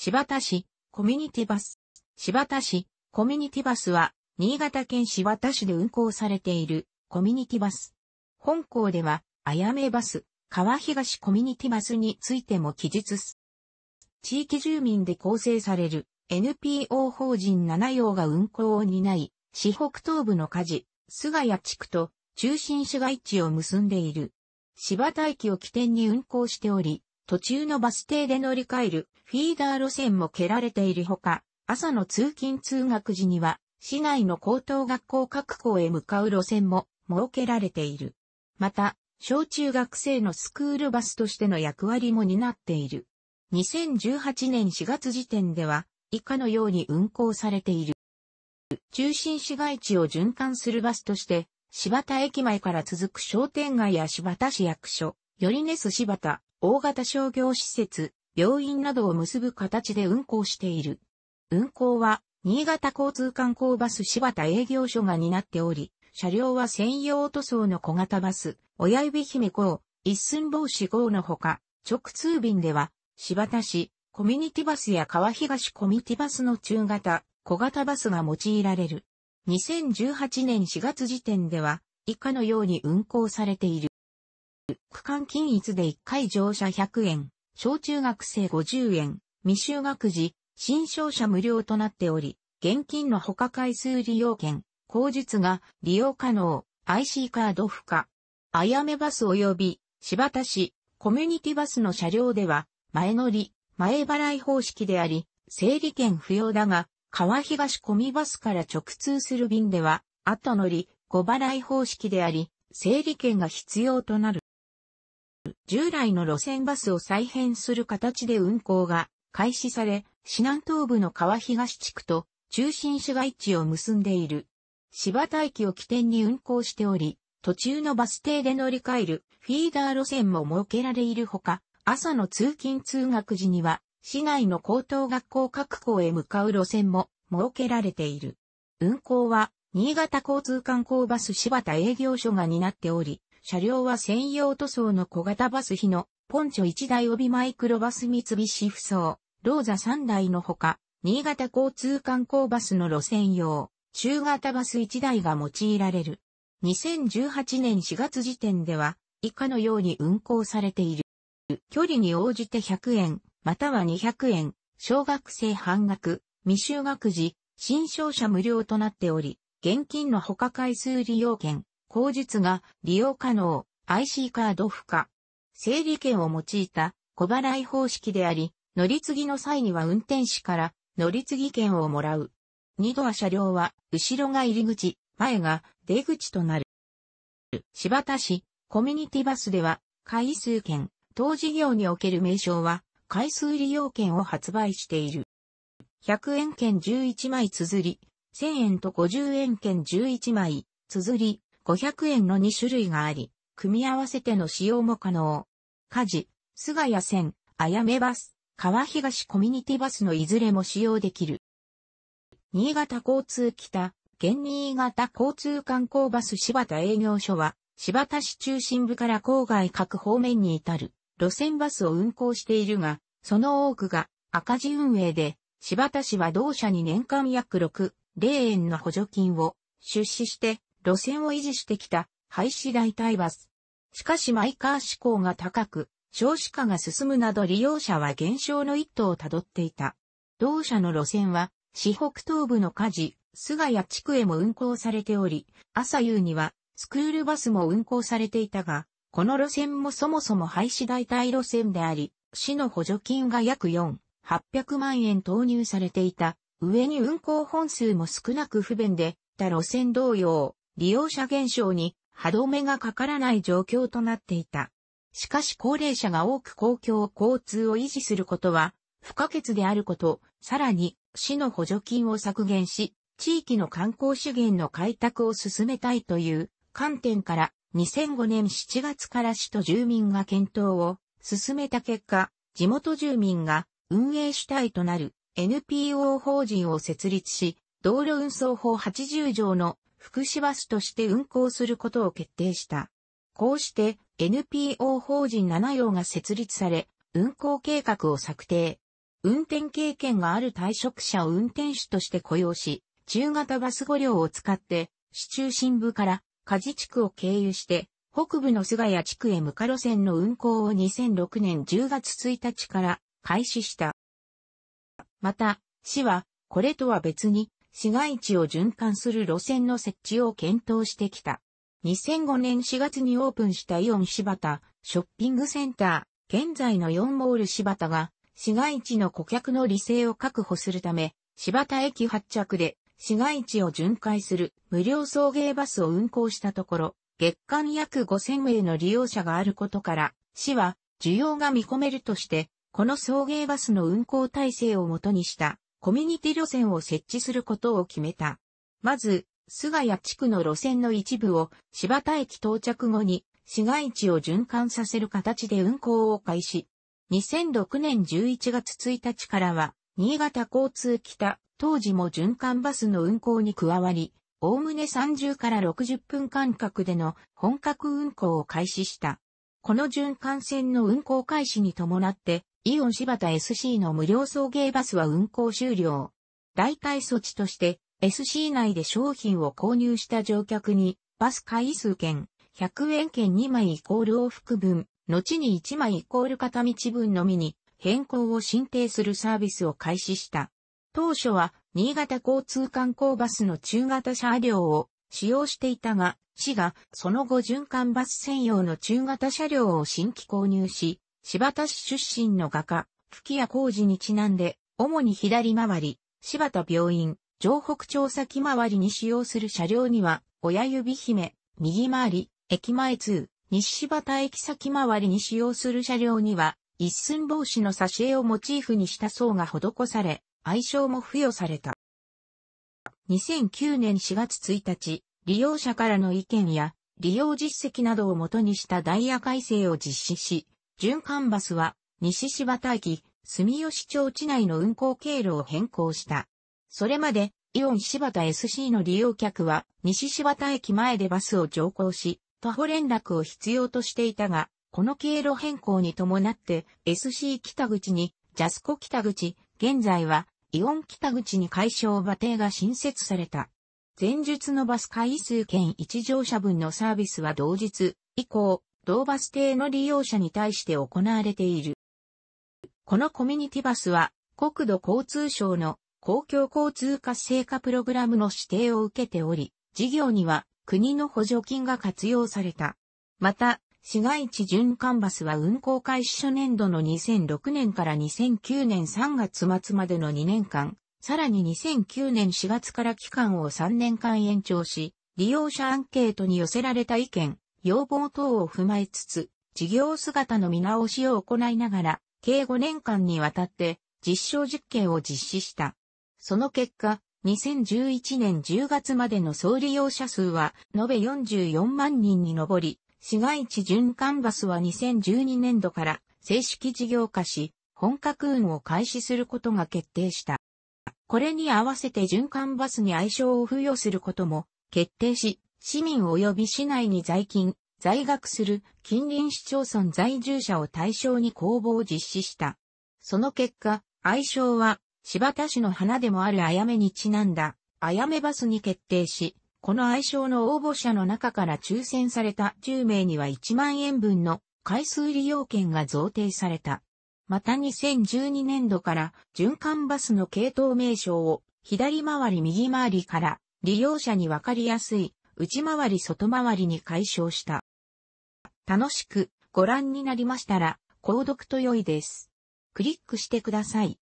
柴田市、コミュニティバス。柴田市、コミュニティバスは、新潟県柴田市で運行されている、コミュニティバス。本校では、あやめバス、川東コミュニティバスについても記述す。地域住民で構成される NPO 法人7用が運行を担い、市北東部の火事、菅谷地区と中心市街地を結んでいる。柴田駅を起点に運行しており、途中のバス停で乗り換えるフィーダー路線も蹴られているほか、朝の通勤通学時には、市内の高等学校各校へ向かう路線も設けられている。また、小中学生のスクールバスとしての役割も担っている。2018年4月時点では、以下のように運行されている。中心市街地を循環するバスとして、柴田駅前から続く商店街や柴田市役所、よりネス・柴田、大型商業施設、病院などを結ぶ形で運行している。運行は、新潟交通観光バス柴田営業所が担っており、車両は専用塗装の小型バス、親指姫号、一寸帽子号のほか、直通便では、柴田市、コミュニティバスや川東コミュニティバスの中型、小型バスが用いられる。2018年4月時点では、以下のように運行されている。区間均一で1回乗車100円、小中学生50円、未就学児、新商社無料となっており、現金の他回数利用券、口実が利用可能、IC カード付加。あやめバス及び、柴田市、コミュニティバスの車両では、前乗り、前払い方式であり、整理券不要だが、川東コミバスから直通する便では、後乗り、5払い方式であり、整理券が必要となる。従来の路線バスを再編する形で運行が開始され、市南東部の川東地区と中心市街地を結んでいる。柴田駅を起点に運行しており、途中のバス停で乗り換えるフィーダー路線も設けられいるほか、朝の通勤通学時には、市内の高等学校各校へ向かう路線も設けられている。運行は、新潟交通観光バス柴田営業所が担っており、車両は専用塗装の小型バス比の、ポンチョ1台帯マイクロバス三菱扶装、ローザ3台のほか、新潟交通観光バスの路線用、中型バス1台が用いられる。2018年4月時点では、以下のように運行されている。距離に応じて100円、または200円、小学生半額、未就学児、新商社無料となっており、現金の他回数利用券、口述が利用可能 IC カード付加。整理券を用いた小払い方式であり、乗り継ぎの際には運転士から乗り継ぎ券をもらう。二ドア車両は後ろが入り口、前が出口となる。柴田市コミュニティバスでは回数券、当事業における名称は回数利用券を発売している。100円券11枚綴り、1000円と50円券11枚綴り、500円の2種類があり、組み合わせての使用も可能。家事、菅谷線、あやめバス、川東コミュニティバスのいずれも使用できる。新潟交通北、現新潟交通観光バス柴田営業所は、柴田市中心部から郊外各方面に至る路線バスを運行しているが、その多くが赤字運営で、柴田市は同社に年間約6、0円の補助金を出資して路線を維持してきた廃止代替バス。しかしマイカー志向が高く、少子化が進むなど利用者は減少の一途をたどっていた。同社の路線は、市北東部の火事、菅谷地区へも運行されており、朝夕にはスクールバスも運行されていたが、この路線もそもそも廃止代替路線であり、市の補助金が約4、800万円投入されていた。上に運行本数も少なく不便で、他路線同様、利用者減少に歯止めがかからない状況となっていた。しかし高齢者が多く公共交通を維持することは不可欠であること、さらに市の補助金を削減し、地域の観光資源の開拓を進めたいという観点から2005年7月から市と住民が検討を進めた結果、地元住民が運営主体となる NPO 法人を設立し、道路運送法80条の福祉バスとして運行することを決定した。こうして NPO 法人7用が設立され、運行計画を策定。運転経験がある退職者を運転手として雇用し、中型バス5両を使って、市中心部から事地区を経由して、北部の菅谷地区へ向か路線の運行を2006年10月1日から開始した。また、市は、これとは別に、市街地を循環する路線の設置を検討してきた。2005年4月にオープンしたイオン柴田ショッピングセンター、現在の4モール柴田が市街地の顧客の理性を確保するため、柴田駅発着で市街地を巡回する無料送迎バスを運行したところ、月間約5000名の利用者があることから、市は需要が見込めるとして、この送迎バスの運行体制をもとにしたコミュニティ路線を設置することを決めた。まず、菅谷地区の路線の一部を柴田駅到着後に市街地を循環させる形で運行を開始。2006年11月1日からは、新潟交通北、当時も循環バスの運行に加わり、おおむね30から60分間隔での本格運行を開始した。この循環線の運行開始に伴って、イオン柴田 SC の無料送迎バスは運行終了。代替措置として、SC 内で商品を購入した乗客に、バス回数券、100円券2枚イコール往復分、後に1枚イコール片道分のみに、変更を申請するサービスを開始した。当初は、新潟交通観光バスの中型車両を使用していたが、市がその後循環バス専用の中型車両を新規購入し、柴田市出身の画家、吹谷浩二にちなんで、主に左回り、柴田病院、城北町先回りに使用する車両には、親指姫、右回り、駅前通、西柴田駅先回りに使用する車両には、一寸帽子の挿絵をモチーフにした層が施され、愛称も付与された。2009年4月1日、利用者からの意見や、利用実績などをもとにしたダイヤ改正を実施し、循環バスは、西柴田駅、住吉町地内の運行経路を変更した。それまで、イオン柴田 SC の利用客は、西柴田駅前でバスを乗降し、徒歩連絡を必要としていたが、この経路変更に伴って、SC 北口に、ジャスコ北口、現在は、イオン北口に解消馬停が新設された。前述のバス回数券1乗車分のサービスは同日以降、同バス停の利用者に対して行われている。このコミュニティバスは、国土交通省の公共交通活性化プログラムの指定を受けており、事業には国の補助金が活用された。また、市街地循環バスは運行開始初年度の2006年から2009年3月末までの2年間、さらに2009年4月から期間を3年間延長し、利用者アンケートに寄せられた意見、要望等を踏まえつつ、事業姿の見直しを行いながら、計5年間にわたって実証実験を実施した。その結果、2011年10月までの総利用者数は延べ44万人に上り、市街地循環バスは2012年度から正式事業化し、本格運を開始することが決定した。これに合わせて循環バスに愛称を付与することも決定し、市民及び市内に在勤、在学する近隣市町村在住者を対象に公募を実施した。その結果、愛称は柴田市の花でもあるあやめにちなんだ、あやめバスに決定し、この愛称の応募者の中から抽選された10名には1万円分の回数利用券が贈呈された。また2012年度から循環バスの系統名称を左回り右回りから利用者にわかりやすい内回り外回りに解消した。楽しくご覧になりましたら、購読と良いです。クリックしてください。